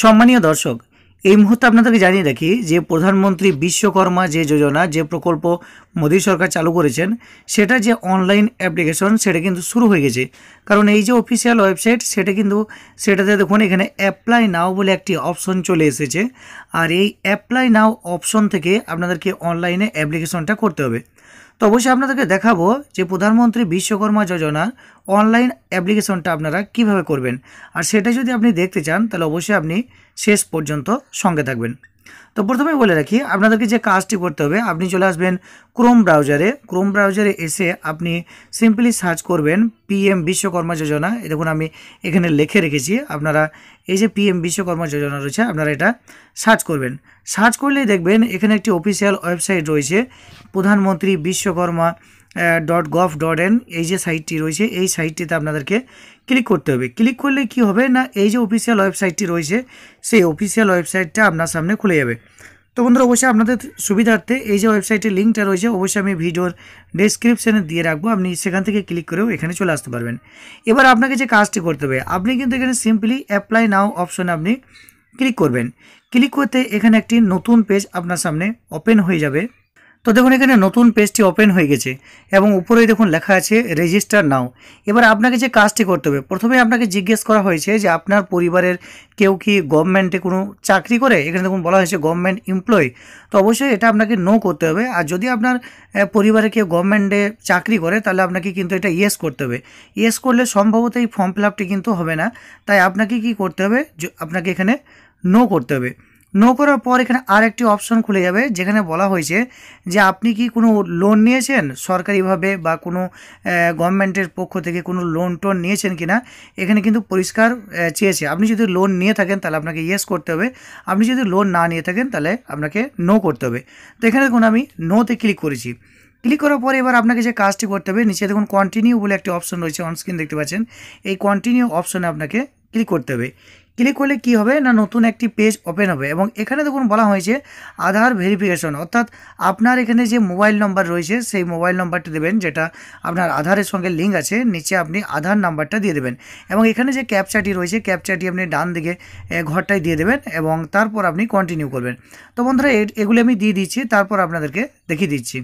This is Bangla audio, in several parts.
সম্মানীয় দর্শক এই মুহূর্তে আপনাদেরকে জানিয়ে রাখি যে প্রধানমন্ত্রী বিশ্বকর্মা যে যোজনা যে প্রকল্প মোদী সরকার চালু করেছেন সেটা যে অনলাইন অ্যাপ্লিকেশন সেটা কিন্তু শুরু হয়ে গেছে কারণ এই যে অফিসিয়াল ওয়েবসাইট সেটা কিন্তু সেটাতে দেখুন এখানে অ্যাপ্লাই নাও বলে একটি অপশন চলে এসেছে আর এই অ্যাপ্লাই নাও অপশন থেকে আপনাদেরকে অনলাইনে অ্যাপ্লিকেশনটা করতে হবে তো অবশ্যই আপনাদেরকে দেখাবো যে প্রধানমন্ত্রী বিশ্বকর্মা যোজনা অনলাইন অ্যাপ্লিকেশনটা আপনারা কিভাবে করবেন আর সেটা যদি আপনি দেখতে চান তাহলে অবশ্যই আপনি শেষ পর্যন্ত সঙ্গে থাকবেন তো প্রথমে বলে রাখি আপনাদেরকে যে কাজটি করতে হবে আপনি চলে আসবেন ক্রোম ব্রাউজারে ক্রোম ব্রাউজারে এসে আপনি সিম্পলি সার্চ করবেন পিএম বিশ্বকর্মা যোজনা দেখুন আমি এখানে লিখে রেখেছি আপনারা এই যে পিএম বিশ্বকর্মা যোজনা রয়েছে আপনারা এটা সার্চ করবেন সার্চ করলেই দেখবেন এখানে একটি অফিসিয়াল ওয়েবসাইট রয়েছে প্রধানমন্ত্রী Vishwakarma dot gov dot in এই যে সাইটটি রয়েছে এই সাইটটিতে আপনাদেরকে ক্লিক করতে হবে ক্লিক করলে কি হবে না এই যে অফিসিয়াল ওয়েবসাইটটি রয়েছে সেই অফিসিয়াল ওয়েবসাইটটা আপনার সামনে খুলে যাবে তো বন্ধুরা অবশ্যই আপনাদের সুবিধার্থে এই যে ওয়েবসাইটের লিঙ্কটা রয়েছে অবশ্যই আমি ভিডিওর ডেসক্রিপশানে দিয়ে রাখবো আপনি সেখান থেকে ক্লিক করেও এখানে চলে আসতে পারবেন এবার আপনাকে যে কাজটি করতে হবে আপনি কিন্তু এখানে সিম্পলি অ্যাপ্লাই নাও অপশনে আপনি ক্লিক করবেন ক্লিক করতে এখানে একটি নতুন পেজ আপনার সামনে ওপেন হয়ে যাবে তো দেখুন এখানে নতুন পেজটি ওপেন হয়ে গেছে এবং উপরেই দেখুন লেখা আছে রেজিস্টার নাও এবার আপনাকে যে কাজটি করতে হবে প্রথমে আপনাকে জিজ্ঞেস করা হয়েছে যে আপনার পরিবারের কেউ কি গভর্নমেন্টে কোনো চাকরি করে এখানে দেখুন বলা হয়েছে গভর্নমেন্ট এমপ্লয়ি তো অবশ্যই এটা আপনাকে নো করতে হবে আর যদি আপনার পরিবারে কেউ গভর্নমেন্টে চাকরি করে তাহলে আপনাকে কিন্তু এটা ইয়েস করতে হবে ইয়েস করলে সম্ভবত এই ফর্ম ফিল আপটি কিন্তু হবে না তাই আপনাকে কি করতে হবে আপনাকে এখানে নো করতে হবে নো করার পর এখানে আর একটি অপশন খুলে যাবে যেখানে বলা হয়েছে যে আপনি কি কোনো লোন নিয়েছেন সরকারিভাবে বা কোনো গভর্নমেন্টের পক্ষ থেকে কোনো লোন টোন নিয়েছেন কি না এখানে কিন্তু পরিষ্কার চেয়েছে আপনি যদি লোন নিয়ে থাকেন তাহলে আপনাকে ইয়েস করতে হবে আপনি যদি লোন না নিয়ে থাকেন তাহলে আপনাকে নো করতে হবে তো এখানে দেখুন আমি নোতে ক্লিক করেছি ক্লিক করার পরে এবার আপনাকে যে কাজটি করতে হবে নিচে দেখুন কন্টিনিউ বলে একটি অপশন রয়েছে অনস্ক্রিন দেখতে পাচ্ছেন এই কন্টিনিউ অপশনে আপনাকে ক্লিক করতে হবে ক্লিক করলে কি হবে না নতুন একটি পেজ ওপেন হবে এবং এখানে দেখুন বলা হয়েছে আধার ভেরিফিকেশন অর্থাৎ আপনার এখানে যে মোবাইল নম্বর রয়েছে সেই মোবাইল নাম্বারটা দেবেন যেটা আপনার আধারের সঙ্গে লিঙ্ক আছে নিচে আপনি আধার নাম্বারটা দিয়ে দেবেন এবং এখানে যে ক্যাপচাটি রয়েছে ক্যাপচাটি আপনি ডান দিকে ঘরটায় দিয়ে দেবেন এবং তারপর আপনি কন্টিনিউ করবেন তো বন্ধুরা এগুলো আমি দিয়ে দিচ্ছি তারপর আপনাদেরকে দেখিয়ে দিচ্ছি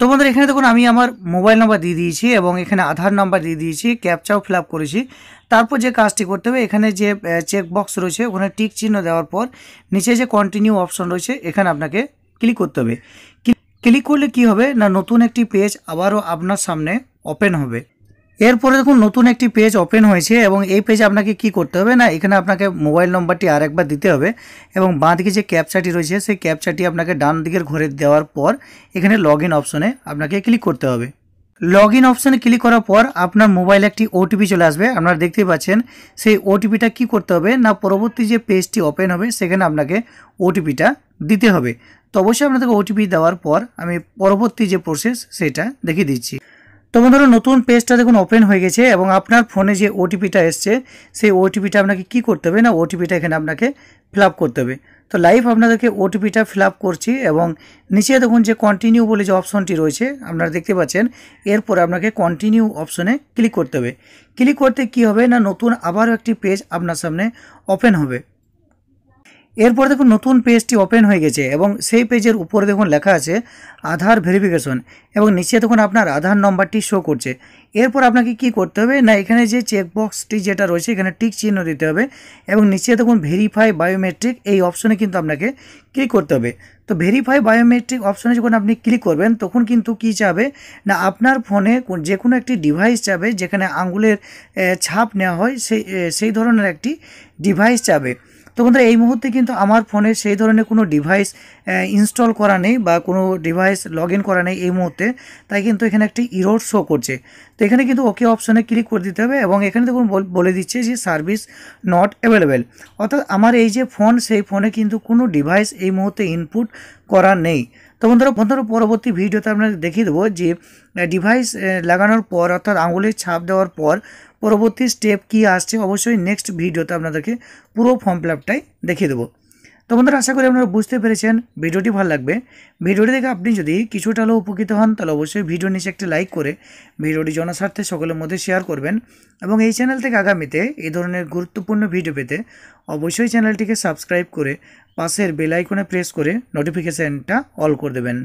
তো বন্ধুরা এখানে দেখুন আমি আমার মোবাইল নাম্বার দিয়ে দিয়েছি এবং এখানে আধার নাম্বার দিয়ে দিয়েছি ক্যাপচাও ফিল করেছি তারপর যে কাজটি করতে হবে এখানে যে চেক বক্স রয়েছে ওখানে টিক চিহ্ন দেওয়ার পর নিচে যে কন্টিনিউ অপশন রয়েছে এখানে আপনাকে ক্লিক করতে হবে ক্লিক করলে কি হবে না নতুন একটি পেজ আবারও আপনার সামনে ওপেন হবে এরপরে দেখুন নতুন একটি পেজ ওপেন হয়েছে এবং এই পেজে আপনাকে কি করতে হবে না এখানে আপনাকে মোবাইল নম্বরটি আরেকবার দিতে হবে এবং বাঁ দিকে যে ক্যাপচাটি রয়েছে সেই ক্যাপচাটি আপনাকে ডান দিকের ঘরে দেওয়ার পর এখানে লগ ইন অপশনে আপনাকে ক্লিক করতে হবে লগ ইন অপশানে ক্লিক করার পর আপনার মোবাইলে একটি ওটিপি চলে আসবে আপনারা দেখতেই পাচ্ছেন সেই ওটিপিটা কি করতে হবে না পরবর্তী যে পেজটি ওপেন হবে সেখানে আপনাকে ওটিপিটা দিতে হবে তো অবশ্যই আপনাদেরকে ওটিপি দেওয়ার পর আমি পরবর্তী যে প্রসেস সেটা দেখিয়ে দিচ্ছি তোমার ধরো নতুন পেজটা দেখুন ওপেন হয়ে গেছে এবং আপনার ফোনে যে ওটিপিটা এসছে সেই ওটিপিটা আপনাকে কি করতে হবে না ওটিপিটা এখানে আপনাকে ফিল করতে হবে তো লাইভ আপনাদেরকে ওটিপিটা ফিল করছি এবং নিচে দেখুন যে কন্টিনিউ বলে যে অপশনটি রয়েছে আপনারা দেখতে পাচ্ছেন এরপর আপনাকে কন্টিনিউ অপশনে ক্লিক করতে হবে ক্লিক করতে কি হবে না নতুন আবারও একটি পেজ আপনার সামনে ওপেন হবে এরপর দেখুন নতুন পেজটি ওপেন হয়ে গেছে এবং সেই পেজের উপর দেখুন লেখা আছে আধার ভেরিফিকেশন এবং নিচে দেখুন আপনার আধার নম্বরটি শো করছে এরপর আপনাকে কি করতে হবে না এখানে যে চেকবক্সটি যেটা রয়েছে এখানে টিক চিহ্ন দিতে হবে এবং নিচে দেখুন ভেরিফাই বায়োমেট্রিক এই অপশনে কিন্তু আপনাকে ক্লিক করতে হবে তো ভেরিফাই বায়োমেট্রিক অপশনে যখন আপনি ক্লিক করবেন তখন কিন্তু কি চাবে না আপনার ফোনে যে কোনো একটি ডিভাইস চাবে যেখানে আঙ্গুলের ছাপ নেওয়া হয় সেই সেই ধরনের একটি ডিভাইস চাবে তো বন্ধুরা এই মুহূর্তে কিন্তু আমার ফোনে সেই ধরনের কোনো ডিভাইস ইনস্টল করা নেই বা কোনো ডিভাইস লগ ইন করা নেই এই মুহূর্তে তাই কিন্তু এখানে একটি ইরোড শো করছে তো এখানে কিন্তু ওকে অপশনে ক্লিক করে দিতে হবে এবং এখানে দেখুন বলে দিচ্ছে যে সার্ভিস নট অ্যাভেলেবেল অর্থাৎ আমার এই যে ফোন সেই ফোনে কিন্তু কোনো ডিভাইস এই মুহূর্তে ইনপুট করা নেই তো বন্ধুরা বন্ধুরা পরবর্তী ভিডিওতে আপনাদের দেখিয়ে দেবো যে ডিভাইস লাগানোর পর অর্থাৎ আঙুলের ছাপ দেওয়ার পর পরবর্তী স্টেপ কি আসছে অবশ্যই নেক্সট ভিডিওতে আপনাদেরকে পুরো ফর্ম ফিল দেখিয়ে দেবো তো বন্ধুরা আশা করি আপনারা বুঝতে পেরেছেন ভিডিওটি ভালো লাগবে ভিডিওটি দেখে আপনি যদি কিছুটা হলেও উপকৃত হন তাহলে অবশ্যই ভিডিও নিচে একটি লাইক করে ভিডিওটি জনস্বার্থে সকলের মধ্যে শেয়ার করবেন এবং এই চ্যানেল থেকে আগামীতে এই ধরনের গুরুত্বপূর্ণ ভিডিও পেতে অবশ্যই চ্যানেলটিকে সাবস্ক্রাইব করে পাশের বেলাইকনে প্রেস করে নোটিফিকেশানটা অল করে দেবেন